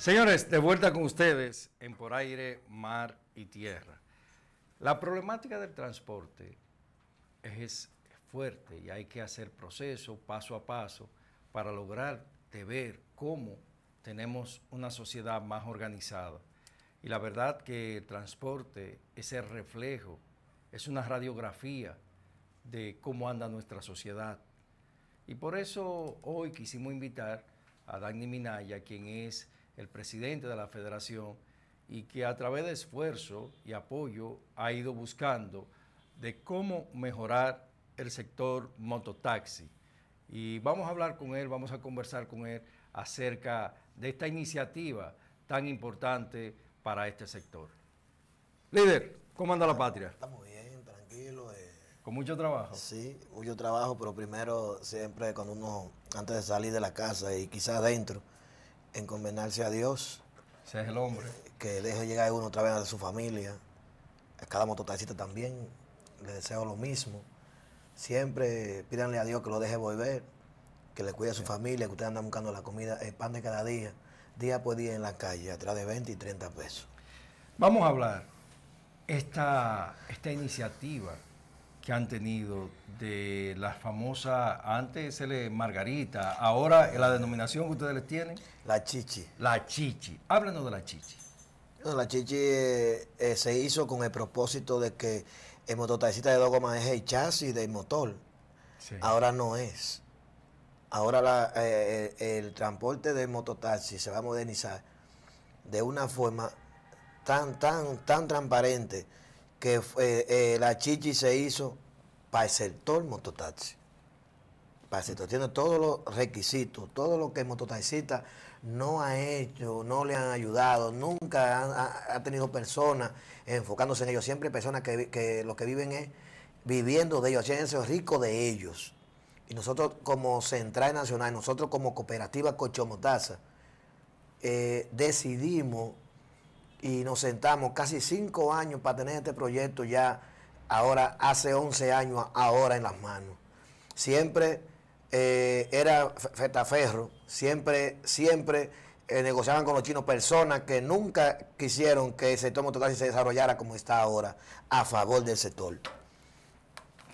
Señores, de vuelta con ustedes en Por Aire, Mar y Tierra. La problemática del transporte es fuerte y hay que hacer proceso paso a paso para lograr de ver cómo tenemos una sociedad más organizada. Y la verdad que el transporte es el reflejo, es una radiografía de cómo anda nuestra sociedad. Y por eso hoy quisimos invitar a Dani Minaya, quien es el presidente de la federación, y que a través de esfuerzo y apoyo ha ido buscando de cómo mejorar el sector mototaxi. Y vamos a hablar con él, vamos a conversar con él acerca de esta iniciativa tan importante para este sector. Líder, ¿cómo anda la patria? Estamos bien, tranquilo. Eh. ¿Con mucho trabajo? Sí, mucho trabajo, pero primero siempre cuando uno, antes de salir de la casa y quizás adentro, encomendarse a Dios. Que deje llegar uno otra vez a su familia. A cada mototaxista también. Le deseo lo mismo. Siempre pídanle a Dios que lo deje volver, que le cuide a su familia, que usted anda buscando la comida, el pan de cada día, día por día en la calle, atrás de 20 y 30 pesos. Vamos a hablar esta, esta iniciativa han tenido de la famosa, antes se le Margarita, ahora la denominación que ustedes les tienen? La chichi. La chichi. háblenos de la chichi. la chichi eh, eh, se hizo con el propósito de que el mototaxista de Dogoma es el chasis del motor. Ahora no es. Ahora el, eh, el, transporte del mototaxi se va a modernizar de una forma tan, tan, tan transparente que eh, eh, la chichi se hizo para el sector mototaxi. Para el sector, tiene todos los requisitos, todo lo que el mototaxista no ha hecho, no le han ayudado, nunca ha, tenido personas enfocándose en ellos, siempre personas que, lo que viven es viviendo de ellos, haciéndose rico de ellos. Y nosotros como Central Nacional, nosotros como Cooperativa Cochomotaza, eh, decidimos y nos sentamos casi cinco años para tener este proyecto ya ahora, hace 11 años ahora en las manos. Siempre eh, era fetaferro, siempre, siempre eh, negociaban con los chinos personas que nunca quisieron que el sector casi se desarrollara como está ahora, a favor del sector.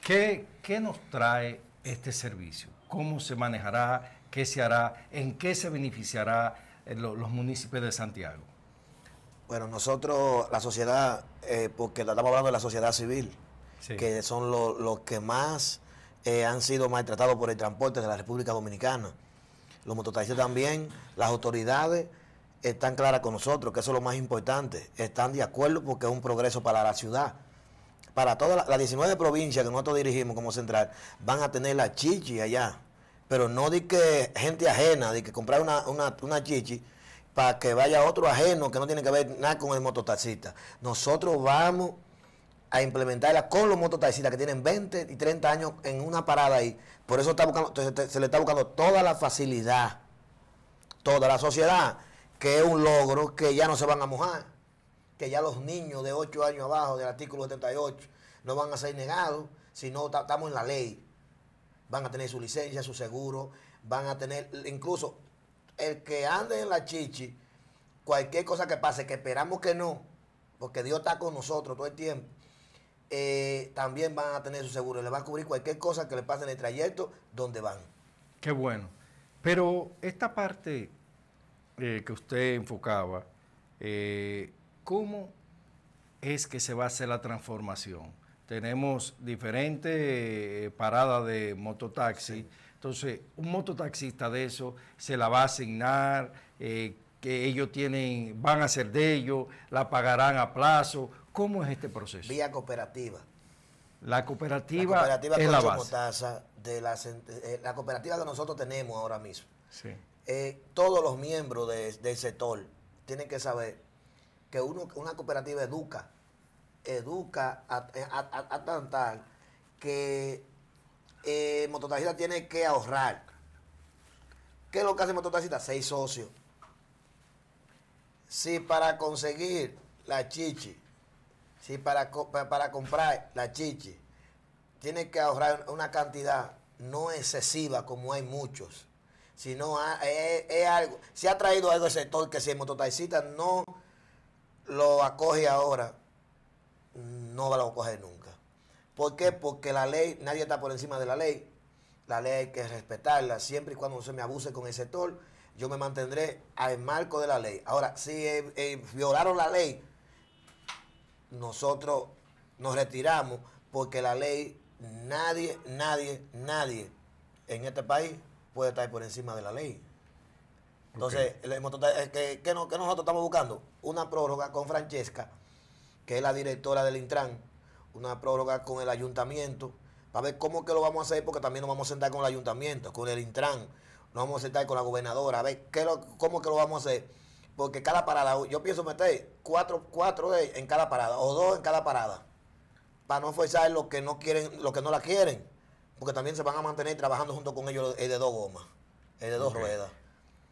¿Qué, nos trae este servicio? ¿Cómo se manejará? ¿Qué se hará? ¿En qué se beneficiará eh, los municipios de Santiago? Bueno, nosotros, la sociedad, eh, porque estamos hablando de la sociedad civil, que son los que más eh, han sido maltratados por el transporte de la República Dominicana. Los mototaxistas también, las autoridades están claras con nosotros, que eso es lo más importante. Están de acuerdo porque es un progreso para la ciudad. Para todas las 19 provincias que nosotros dirigimos como central, van a tener la chichi allá. Pero no de que gente ajena, de que comprar una, una, una chichi para que vaya otro ajeno que no tiene que ver nada con el mototaxista. Nosotros vamos a implementarla con los mototaxistas que tienen 20 y 30 años en una parada ahí. Por eso se le está buscando toda la facilidad, toda la sociedad, que es un logro que ya no se van a mojar, que ya los niños de 8 años abajo del artículo 78 no van a ser negados, sino estamos en la ley. Van a tener su licencia, su seguro, van a tener, incluso el que ande en la chichi, cualquier cosa que pase, que esperamos que no, porque Dios está con nosotros todo el tiempo, eh, también van a tener su seguro. Le va a cubrir cualquier cosa que le pase en el trayecto donde van. Qué bueno. Pero esta parte eh, que usted enfocaba, eh, ¿cómo es que se va a hacer la transformación? Tenemos diferentes paradas de mototaxi. Entonces, un mototaxista de eso se la va a asignar, eh, que ellos tienen, van a ser de ellos, la pagarán a plazo. ¿Cómo es este proceso? Vía cooperativa. La cooperativa, la cooperativa es la base. de la, eh, la, cooperativa que nosotros tenemos ahora mismo. Eh, todos los miembros de, del sector tienen que saber que una cooperativa educa, educa a, a, que eh, mototaxista tiene que ahorrar. ¿Qué es lo que hace el mototaxista? Seis socios. Si para conseguir la chichi, si para, para comprar la chichi, tiene que ahorrar una cantidad no excesiva como hay muchos, Si algo, ha traído algo al sector que si el mototaxista no lo acoge ahora, no va a coger nunca. ¿Por qué? Porque la ley, nadie está por encima de la ley. La ley hay que respetarla. Siempre y cuando no se me abuse con el sector, yo me mantendré al marco de la ley. Ahora, si eh, eh, violaron la ley, nosotros nos retiramos porque la ley, nadie, nadie, nadie en este país puede estar por encima de la ley. Entonces, qué, nosotros estamos buscando? Una prórroga con Francesca, que es la directora del Intran, una prórroga con el ayuntamiento para ver cómo que lo vamos a hacer, porque también nos vamos a sentar con el ayuntamiento, con el Intran, nos vamos a sentar con la gobernadora, a ver qué lo, cómo que lo vamos a hacer. Porque cada parada, yo pienso meter cuatro, cuatro en cada parada, o dos en cada parada, para no forzar los que no quieren, los que no la quieren, porque también se van a mantener trabajando junto con ellos el de dos gomas, el de dos ruedas.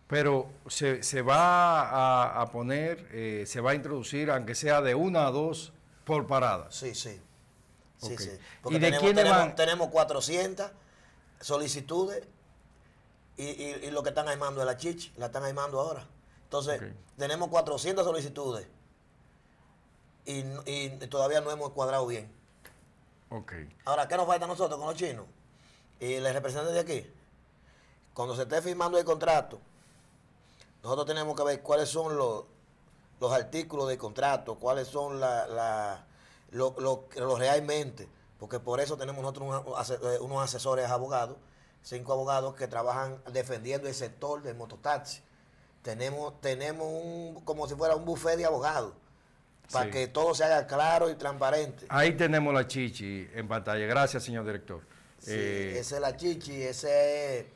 Pero se, va a, poner, eh, se va a introducir, aunque sea de una a dos por parada. Sí, sí. Sí, sí. Porque ¿Y de tenemos, tenemos, Tenemos 400 solicitudes y, lo que están armando es la chichi, la están armando ahora. Entonces, tenemos 400 solicitudes y, todavía no hemos cuadrado bien. Okay. Ahora, ¿qué nos falta a nosotros con los chinos? Y les representantes de aquí, cuando se esté firmando el contrato, nosotros tenemos que ver cuáles son los, artículos del contrato, cuáles son las lo, lo, realmente, porque por eso tenemos nosotros eh, unos asesores abogados, cinco abogados que trabajan defendiendo el sector del mototaxi. Tenemos, tenemos un, como si fuera un buffet de abogados para que todo se haga claro y transparente. Ahí tenemos la chichi en pantalla. Gracias, señor director. Sí, eh, esa es la chichi, esa es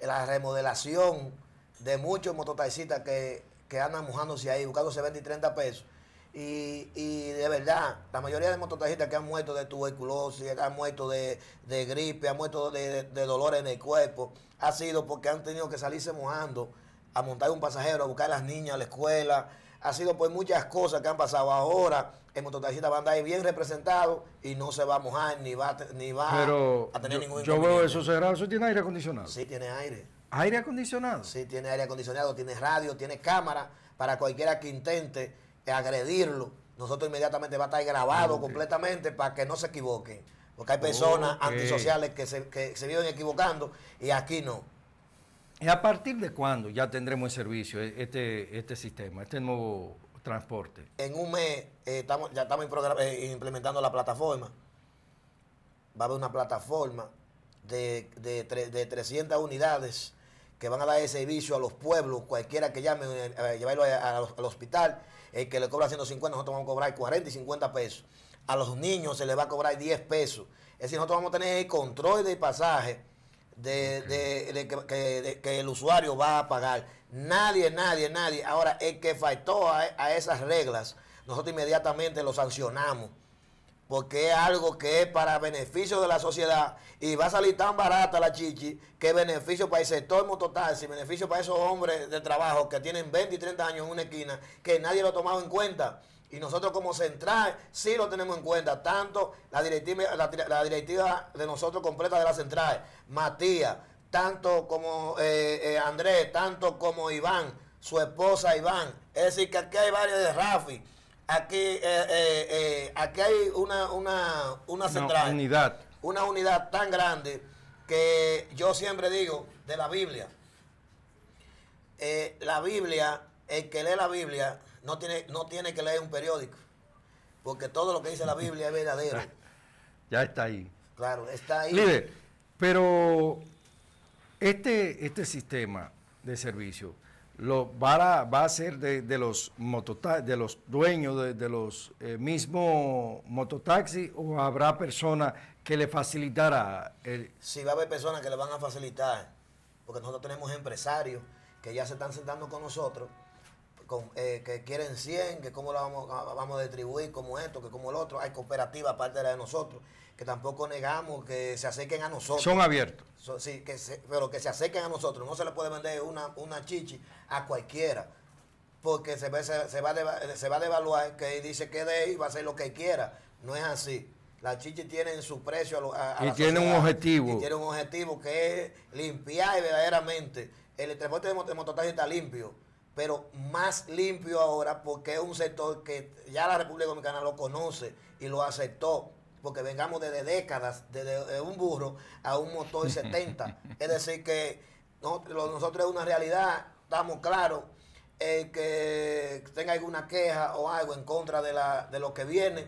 la remodelación de muchos mototaxistas que, que andan mojándose ahí, buscándose 20 y 30 pesos y, de verdad, la mayoría de mototaxistas que han muerto de tuberculosis, que han muerto de, gripe, han muerto de, de, dolores en el cuerpo, ha sido porque han tenido que salirse mojando a montar un pasajero, a buscar a las niñas a la escuela. Ha sido por muchas cosas que han pasado ahora. El mototaxista va a andar bien representado y no se va a mojar ni va, ni va a tener ningún ningún Yo veo eso cerrado. ¿Eso tiene aire acondicionado? Sí, tiene aire. ¿Aire acondicionado? Sí, tiene aire acondicionado. Tiene radio, tiene cámara para cualquiera que intente agredirlo, nosotros inmediatamente va a estar grabado completamente para que no se equivoquen. Porque hay personas antisociales que se, que viven equivocando y aquí no. ¿Y a partir de cuándo ya tendremos el servicio, e-, este, este sistema, este nuevo transporte? En un mes eh, estamos, ya estamos eh, implementando la plataforma. Va a haber una plataforma de, de 300 unidades que van a dar ese servicio a los pueblos, cualquiera que llame, eh, llevarlo al hospital, el que le cobra 150, nosotros vamos a cobrar 40 y 50 pesos. A los niños se les va a cobrar 10 pesos. Es decir, nosotros vamos a tener el control del pasaje de, que, el usuario va a pagar. Nadie, nadie, nadie. Ahora, el que faltó a esas reglas, nosotros inmediatamente lo sancionamos porque es algo que es para beneficio de la sociedad y va a salir tan barata la chichi que beneficio para el sector mototaxi, beneficio para esos hombres de trabajo que tienen 20 y 30 años en una esquina que nadie lo ha tomado en cuenta. Y nosotros como central sí lo tenemos en cuenta, tanto la directiva, la, directiva de nosotros completa de la central, Matías, tanto como eh, eh, Andrés, tanto como Iván, su esposa Iván. Es decir, que aquí hay varios de Rafi aquí, eh, eh, eh, aquí hay una, central. Una unidad. Una unidad tan grande que yo siempre digo de la Biblia. la Biblia, el que lee la Biblia no tiene, no tiene que leer un periódico, porque todo lo que dice la Biblia es verdadero. Ya está ahí. Claro, está ahí. Mire pero este, este sistema de servicio lo, va, a, ser de, los de los dueños de, los eh, mismos mototaxis o habrá personas que le facilitará? El... Sí, va a haber personas que le van a facilitar, porque nosotros tenemos empresarios que ya se están sentando con nosotros, eh, que quieren 100, que cómo la vamos, vamos a distribuir, como esto, que como el otro. Hay cooperativas aparte de la de nosotros que tampoco negamos que se acerquen a nosotros. Son abiertos. sí, pero que se acerquen a nosotros. No se le puede vender una, una chichi a cualquiera. Porque se, se, va a devaluar que dice que de ahí va a ser lo que quiera. No es así. La chichi tienen su precio y tiene un objetivo. tiene un objetivo que es limpiar verdaderamente. El transporte de mototaxi está limpio, pero más limpio ahora porque es un sector que ya la República Dominicana lo conoce y lo aceptó porque vengamos desde décadas, desde eh, un burro a un motor 70. es decir, que nosotros, es una realidad, estamos claros, eh, que tenga alguna queja o algo en contra de, lo que viene,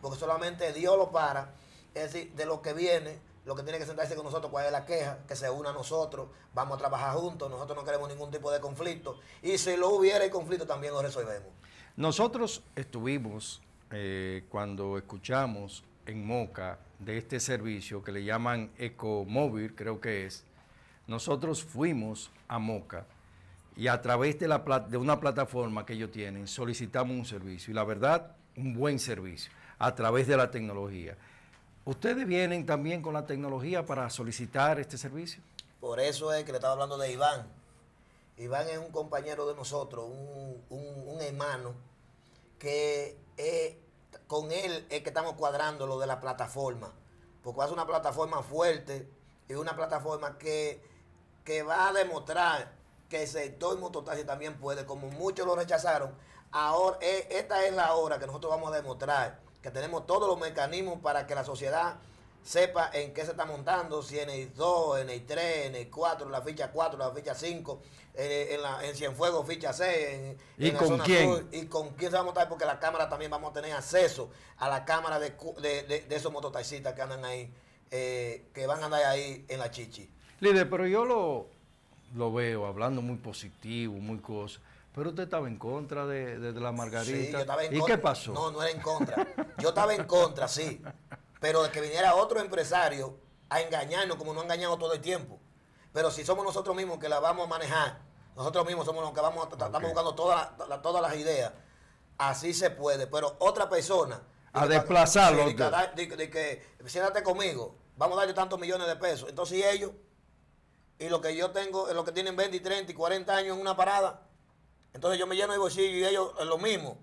porque solamente Dios lo para, es decir, de lo que viene, lo que tiene que sentarse con nosotros, cuál es la queja, que se una a nosotros, vamos a trabajar juntos, nosotros no queremos ningún tipo de conflicto, y si lo hubiera el conflicto también lo resolvemos. Nosotros estuvimos, eh, cuando escuchamos en Moca de este servicio que le llaman Ecomóvil, creo que es, nosotros fuimos a Moca y a través de, la, de una plataforma que ellos tienen solicitamos un servicio y la verdad, un buen servicio a través de la tecnología. ¿Ustedes vienen también con la tecnología para solicitar este servicio? Por eso es que le estaba hablando de Iván. Iván es un compañero de nosotros, un, hermano que es con él es que estamos cuadrando lo de la plataforma. Porque va una plataforma fuerte y una plataforma que, que va a demostrar que el sector mototaxi también puede, como muchos lo rechazaron. Ahora, eh, esta es la hora que nosotros vamos a demostrar que tenemos todos los mecanismos para que la sociedad sepa en qué se está montando, si en el 2, en el 3, en el 4, la ficha 4, la ficha 5, en, eh, en, la, en Cienfuegos, ficha 6, en, ¿Y con quién? y con quién se va a montar, porque la cámara también vamos a tener acceso a la cámara de, de, de, esos mototaxistas que andan ahí, eh, que van a andar ahí en la chichi. Líder, pero yo lo, lo veo hablando muy positivo, muy cosa. Pero usted estaba en contra de, la margarita. Sí, yo estaba en ¿Y qué pasó? No, no era en contra. Yo estaba en contra, sí. Pero de que viniera otro empresario a engañarnos como no ha engañado todo el tiempo. Pero si somos nosotros mismos que la vamos a manejar, nosotros mismos somos los que vamos a, estamos buscando todas todas las ideas, así se puede. Pero otra persona... A desplazarlo. De, que siéntate conmigo, vamos a darle tantos millones de pesos. Entonces ellos, y lo que yo tengo, lo que tienen 20, 30 y 40 años en una parada, entonces yo me lleno de bolsillo y ellos eh, lo mismo,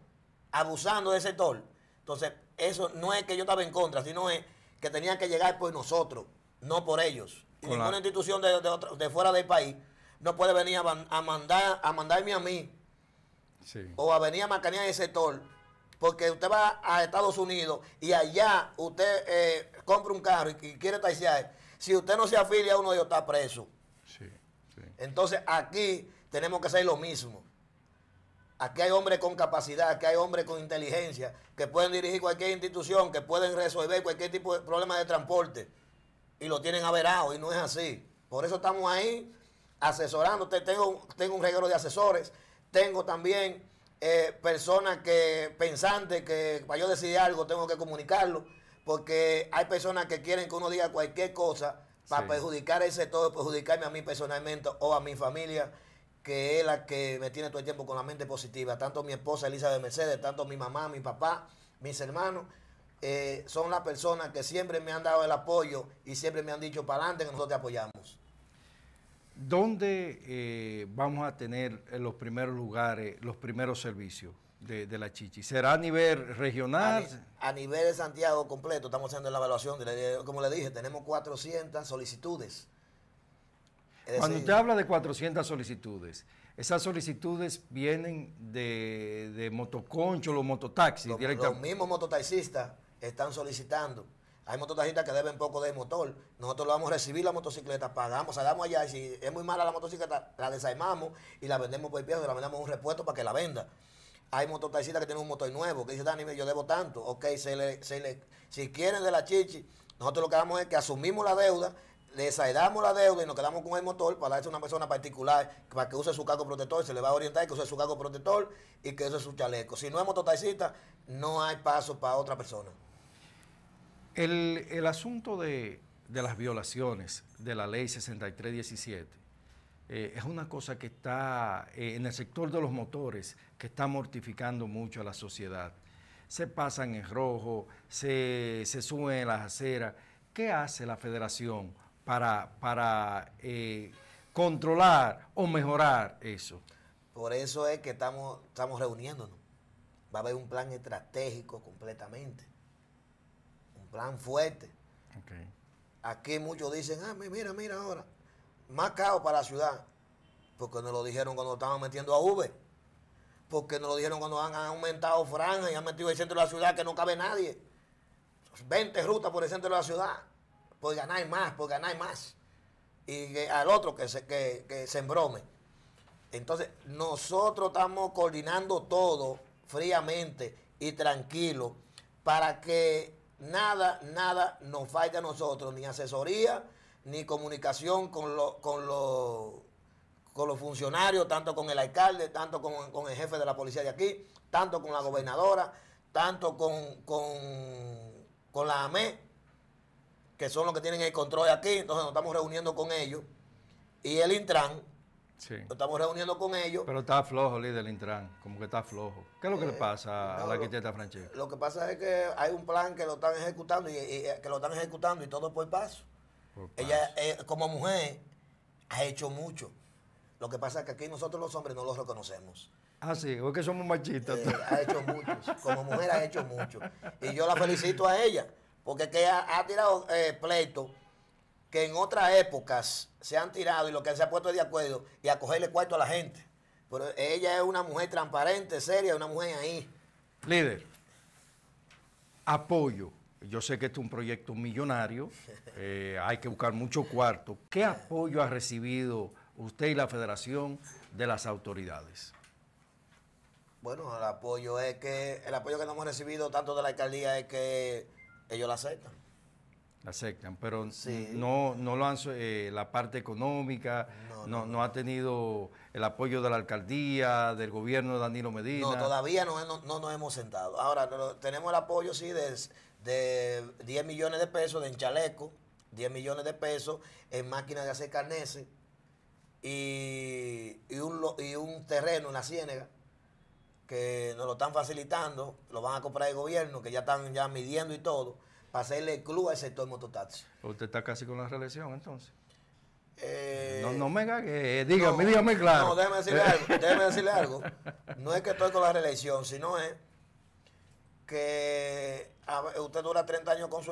abusando de ese sector. Entonces, eso no es que yo estaba en contra, sino es que tenían que llegar por nosotros, no por ellos. ninguna institución de, fuera del país no puede venir a, mandar, a mandarme a mí o a venir a macanear el sector. Porque usted va a Estados Unidos y allá usted eh, compra un carro y, quiere taxiar. Si usted no se afilia, uno de ellos está preso. Entonces aquí tenemos que hacer lo mismo. Aquí hay hombres con capacidad, aquí hay hombres con inteligencia, que pueden dirigir cualquier institución, que pueden resolver cualquier tipo de problema de transporte. Y lo tienen averado y no es así. Por eso estamos ahí asesorando. Tengo, tengo un regalo de asesores. Tengo también eh, personas que, pensantes, que para yo decidir algo tengo que comunicarlo. Porque hay personas que quieren que uno diga cualquier cosa para perjudicar ese todo, perjudicarme a mí personalmente o a mi familia que es la que me tiene todo el tiempo con la mente positiva. Tanto mi esposa Elisa de Mercedes, tanto mi mamá, mi papá, mis hermanos, eh, son las personas que siempre me han dado el apoyo y siempre me han dicho para adelante que nosotros te apoyamos. ¿Dónde eh, vamos a tener eh, los primeros lugares, los primeros servicios de, la Chichi? ¿Será a nivel regional? A, nivel de Santiago completo, estamos haciendo la evaluación, como le dije, tenemos 400 solicitudes eh, Cuando usted habla de 400 solicitudes, esas solicitudes vienen de, de motoconcho, los mototaxis los, directamente. Los mismos mototaxistas están solicitando. Hay mototaxistas que deben poco de motor. Nosotros vamos a recibir la motocicleta, pagamos, salgamos allá y si es muy mala la motocicleta, la desarmamos y la vendemos por el viejo, la vendemos un repuesto para que la venda. Hay mototaxistas que tienen un motor nuevo, que dice Dani, yo debo tanto. Ok, se le, si quieren de la chichi, nosotros lo que hagamos es que asumimos la deuda, le saldamos la deuda y nos quedamos con el motor para darse a una persona particular para que use su cargo protector, se le va a orientar que use su cargo protector y que use su chaleco. Si no es mototaxista, no hay paso para otra persona. El, asunto de, las violaciones de la ley 6317 eh, es una cosa que está eh, en el sector de los motores que está mortificando mucho a la sociedad. Se pasan en rojo, se, se suben en las aceras. ¿Qué hace la federación? para, eh, controlar o mejorar eso. Por eso es que estamos, estamos reuniéndonos. Va a haber un plan estratégico completamente. Un plan fuerte. Aquí muchos dicen, ah, mira, mira ahora. Más caos para la ciudad. Porque nos lo dijeron cuando estaban metiendo a v Porque nos lo dijeron cuando han, aumentado franja y han metido el centro de la ciudad que no cabe nadie. 20 rutas por el centro de la ciudad por ganar más, por ganar más. Y al otro que se, que, se embrome. Entonces, nosotros estamos coordinando todo fríamente y tranquilo para que nada, nada nos falte a nosotros, ni asesoría, ni comunicación con, con, con los funcionarios, tanto con el alcalde, tanto con, el jefe de la policía de aquí, tanto con la gobernadora, tanto con, con, con la AME, que son los que tienen el control aquí, entonces nos estamos reuniendo con ellos. Y el Intran, Sí. Nos estamos reuniendo con ellos. Pero está flojo, líder del Intran, como que está flojo. ¿Qué es lo que le eh, pasa a la arquitecta Francesca? Lo que pasa es que hay un plan que lo están ejecutando y, eh, que lo están ejecutando y todo por paso. Ella, eh, como mujer, ha hecho mucho. Lo que pasa es que aquí nosotros los hombres no los reconocemos. Ah, sí, somos machistas. ha hecho mucho. Como mujer ha hecho mucho. Y yo la felicito a ella porque que ha, tirado eh, pleitos que en otras épocas se han tirado y lo que se ha puesto de acuerdo y a cogerle cuarto a la gente. Pero ella es una mujer transparente, seria, una mujer ahí. Líder, apoyo. Yo sé que este es un proyecto millonario, eh, hay que buscar mucho cuarto. ¿Qué apoyo ha recibido usted y la federación de las autoridades? Bueno, el apoyo es que el apoyo que hemos recibido tanto de la alcaldía es que ellos la aceptan. La aceptan, pero no, no lo han, eh, la parte económica, no, ha tenido el apoyo de la alcaldía, del gobierno de Danilo Medina. No, todavía no, no, nos hemos sentado. Ahora, tenemos el apoyo, sí, de, de 10 millones de pesos en enchaleco, 10 millones de pesos en máquinas de hacer carneses y, y, un, y un terreno en la ciénega que nos lo están facilitando, lo van a comprar el gobierno, que ya están ya midiendo y todo, para hacerle el club al sector mototaxi. Usted está casi con la reelección entonces. Eh, no, no me gague, eh, dígame, dígame claro. No, déjeme decirle algo, algo. No es que estoy con la reelección, sino es que usted dura 30 años con su,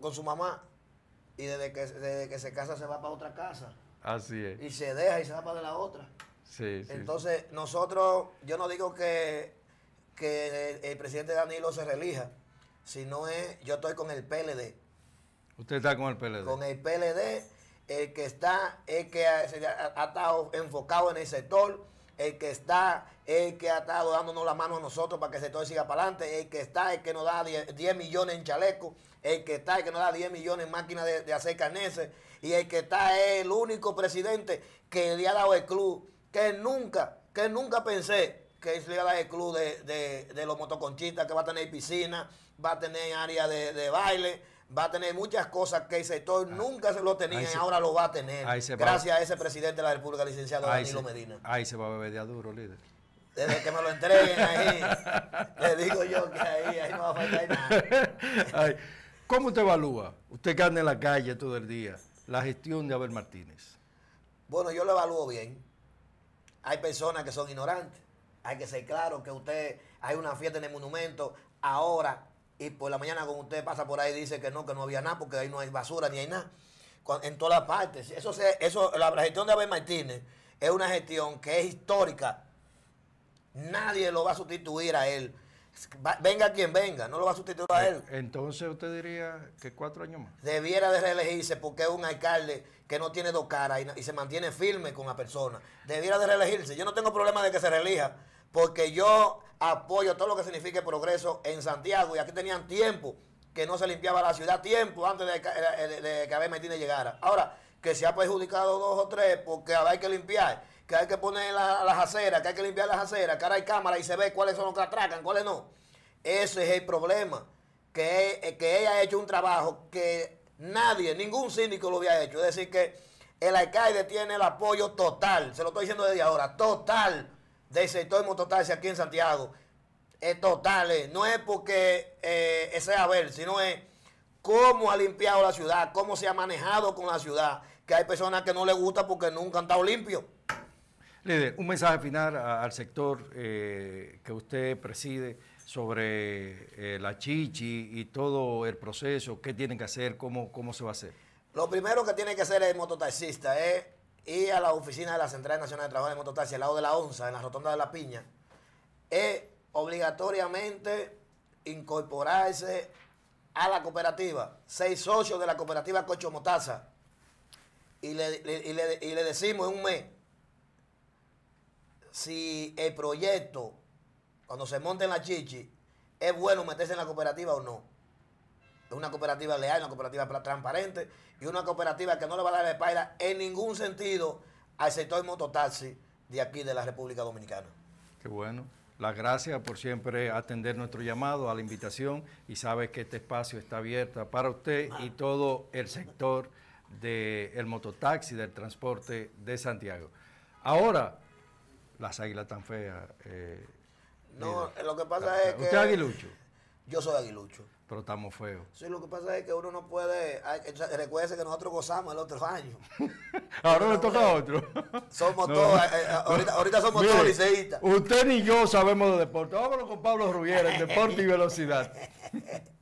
con, su mamá y desde que, desde que se casa se va para otra casa. Así es. Y se deja y se va para de la otra. Entonces, nosotros, yo no digo que, que el, presidente Danilo se relija, sino es, yo estoy con el PLD. ¿Usted está con el PLD? Con el PLD, el que está, el que ha, estado enfocado en el sector, el que está, el que ha estado dándonos la mano a nosotros para que el sector siga para adelante, el que está, el que nos da 10, millones en chalecos, el que está, el que nos da 10 millones en máquinas de, hacer carneses, y el que está es el único presidente que le ha dado el club que nunca, que nunca pensé que eso iba a dar el club de, los motoconchistas, que va a tener piscina, va a tener área de, baile, va a tener muchas cosas que el sector ah, nunca se lo tenía y ahora lo va a tener. gracias a ese presidente de la República, licenciado Danilo Medina. Ahí se va a beber de duro, líder. Desde que me lo entreguen ahí, le digo yo que ahí, ahí no va a faltar nada. ¿Cómo usted evalúa? Usted que anda en la calle todo el día, la gestión de Abel Martínez. Bueno, yo lo evalúo bien hay personas que son ignorantes. Hay que ser claro que usted, hay una fiesta en el monumento ahora y por la mañana cuando usted pasa por ahí dice que no, que no había nada porque ahí no hay basura ni hay nada. En todas partes. Eso, eso la gestión de Abel Martínez es una gestión que es histórica. Nadie lo va a sustituir a él Venga quien venga, no lo va a sustituir a él. Entonces usted diría que cuatro años más. Debiera de reelegirse porque es un alcalde que no tiene dos caras y, se mantiene firme con la persona. Debiera de reelegirse. Yo no tengo problema de que se reelija porque yo apoyo todo lo que signifique progreso en Santiago y aquí tenían tiempo que no se limpiaba la ciudad, tiempo antes de que, eh, Abel llegara. Ahora, que se ha perjudicado dos o tres porque hay que limpiar que hay que poner las aceras, que hay que limpiar las aceras, que ahora hay cámara y se ve cuáles son los que atracan, cuáles no. Ese es el problema. Que, eh, que ella ha hecho un trabajo que nadie, ningún síndico lo había hecho. Es decir, que el alcalde tiene el apoyo total, se lo estoy diciendo desde ahora, total del sector mototaxi aquí en Santiago. Es total, eh. no es porque eh, sea ver, sino es cómo ha limpiado la ciudad, cómo se ha manejado con la ciudad. Que hay personas que no les gusta porque nunca han estado limpios. Líder, un mensaje final al sector eh, que usted preside sobre eh, la chichi y todo el proceso, qué tienen que hacer, cómo, cómo se va a hacer. Lo primero que tiene que hacer el mototaxista es eh, ir a la oficina de la Central Nacional de Trabajo de Mototaxi, al lado de la ONSA, en la Rotonda de la Piña, es obligatoriamente incorporarse a la cooperativa, seis socios de la cooperativa Cocho Motaza, y y le decimos en un mes, si el proyecto, cuando se monte en la chichi, es bueno meterse en la cooperativa o no. Es una cooperativa leal, una cooperativa transparente y una cooperativa que no le va a dar la espalda en ningún sentido al sector mototaxi de aquí de la República Dominicana. Qué bueno. Las gracias por siempre atender nuestro llamado a la invitación y sabes que este espacio está abierto para usted y ah. todo el sector del mototaxi, del transporte de Santiago. Ahora, las águilas tan feas. Eh, no, lo que pasa ah, es que. ¿Usted es aguilucho? Yo soy aguilucho. Pero estamos feos. Sí, lo que pasa es que uno no puede. Ah, recuerde que nosotros gozamos el otro año. Ahora le toca a otro. Somos todos. Eh, eh, ahorita, ahorita, somos todos liceístas. Usted ni yo sabemos de deporte. Vámonos con Pablo Rubiera, en deporte y velocidad.